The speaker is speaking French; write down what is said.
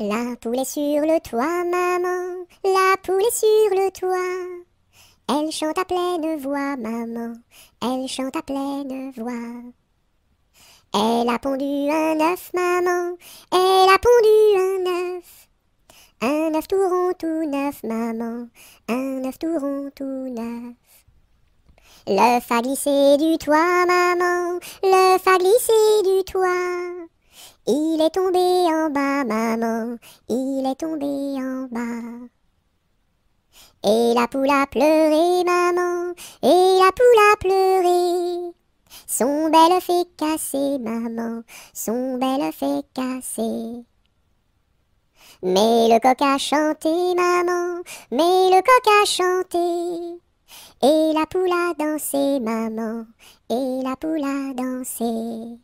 La poule est sur le toit, maman, la poule est sur le toit. Elle chante à pleine voix, maman, elle chante à pleine voix. Elle a pondu un œuf, maman, elle a pondu un œuf. Un œuf tout rond, tout neuf, maman, un œuf tout rond, tout neuf. L'œuf a glissé du toit, maman, l'œuf a glissé du toit. Il est tombé en bas, maman, il est tombé en bas. Et la poule a pleuré, maman, et la poule a pleuré. Son bel fait cassé, maman, son bel fait cassé. Mais le coq a chanté, maman, mais le coq a chanté. Et la poule a dansé, maman, et la poule a dansé.